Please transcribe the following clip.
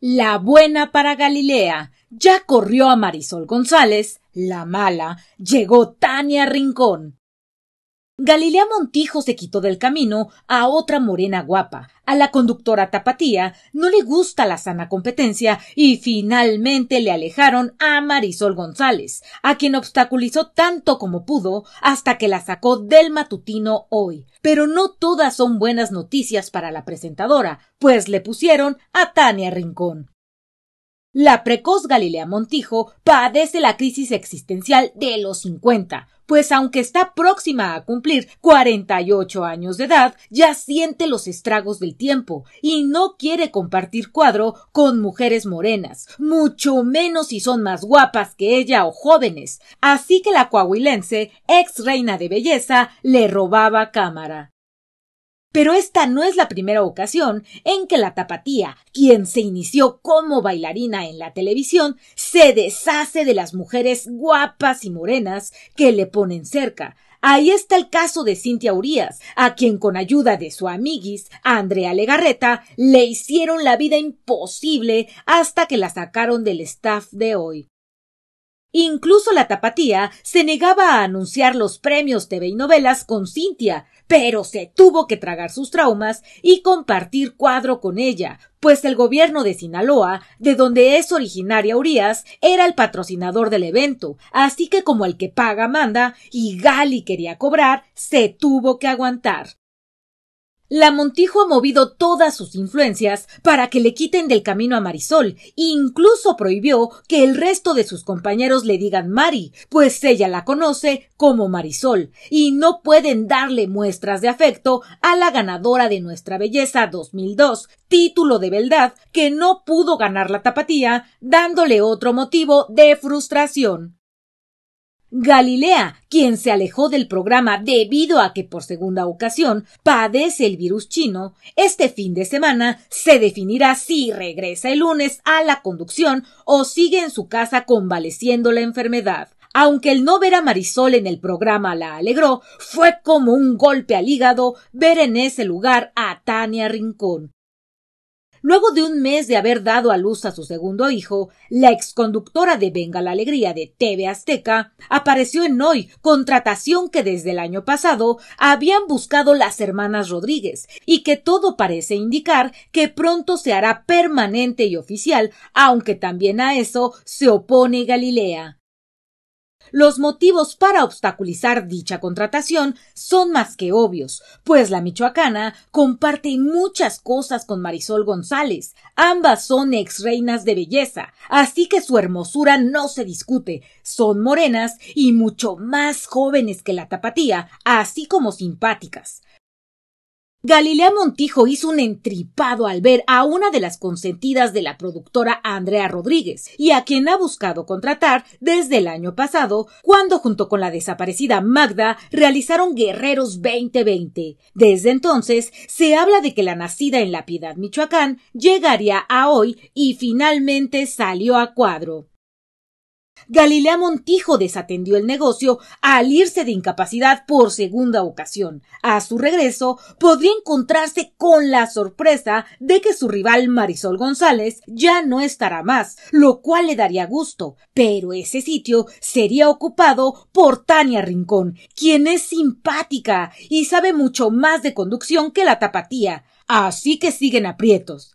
La buena para Galilea. Ya corrió a Marisol González, la mala, llegó Tania Rincón. Galilea Montijo se quitó del camino a otra morena guapa. A la conductora Tapatía no le gusta la sana competencia y finalmente le alejaron a Marisol González, a quien obstaculizó tanto como pudo hasta que la sacó del matutino hoy. Pero no todas son buenas noticias para la presentadora, pues le pusieron a Tania Rincón. La precoz Galilea Montijo padece la crisis existencial de los 50, pues aunque está próxima a cumplir 48 años de edad, ya siente los estragos del tiempo y no quiere compartir cuadro con mujeres morenas, mucho menos si son más guapas que ella o jóvenes. Así que la coahuilense, ex reina de belleza, le robaba cámara. Pero esta no es la primera ocasión en que la tapatía, quien se inició como bailarina en la televisión, se deshace de las mujeres guapas y morenas que le ponen cerca. Ahí está el caso de Cintia Urias, a quien con ayuda de su amiguis, Andrea Legarreta, le hicieron la vida imposible hasta que la sacaron del staff de hoy. Incluso la tapatía se negaba a anunciar los premios TV y novelas con Cintia, pero se tuvo que tragar sus traumas y compartir cuadro con ella, pues el gobierno de Sinaloa, de donde es originaria Urias, era el patrocinador del evento, así que como el que paga manda y Gali quería cobrar, se tuvo que aguantar. La Montijo ha movido todas sus influencias para que le quiten del camino a Marisol, e incluso prohibió que el resto de sus compañeros le digan Mari, pues ella la conoce como Marisol, y no pueden darle muestras de afecto a la ganadora de Nuestra Belleza 2002, título de beldad que no pudo ganar la tapatía, dándole otro motivo de frustración. Galilea, quien se alejó del programa debido a que por segunda ocasión padece el virus chino, este fin de semana se definirá si regresa el lunes a la conducción o sigue en su casa convaleciendo la enfermedad. Aunque el no ver a Marisol en el programa la alegró, fue como un golpe al hígado ver en ese lugar a Tania Rincón, Luego de un mes de haber dado a luz a su segundo hijo, la exconductora de Venga la Alegría de TV Azteca apareció en Hoy, contratación que desde el año pasado habían buscado las hermanas Rodríguez y que todo parece indicar que pronto se hará permanente y oficial, aunque también a eso se opone Galilea. Los motivos para obstaculizar dicha contratación son más que obvios, pues la michoacana comparte muchas cosas con Marisol González. Ambas son ex reinas de belleza, así que su hermosura no se discute. Son morenas y mucho más jóvenes que la tapatía, así como simpáticas. Galilea Montijo hizo un entripado al ver a una de las consentidas de la productora Andrea Rodríguez, y a quien ha buscado contratar desde el año pasado, cuando junto con la desaparecida Magda realizaron Guerreros 2020. Desde entonces, se habla de que la nacida en La Piedad, Michoacán, llegaría a hoy y finalmente salió a cuadro. Galilea Montijo desatendió el negocio al irse de incapacidad por segunda ocasión. A su regreso, podría encontrarse con la sorpresa de que su rival Marisol González ya no estará más, lo cual le daría gusto, pero ese sitio sería ocupado por Tania Rincón, quien es simpática y sabe mucho más de conducción que la tapatía, así que siguen aprietos.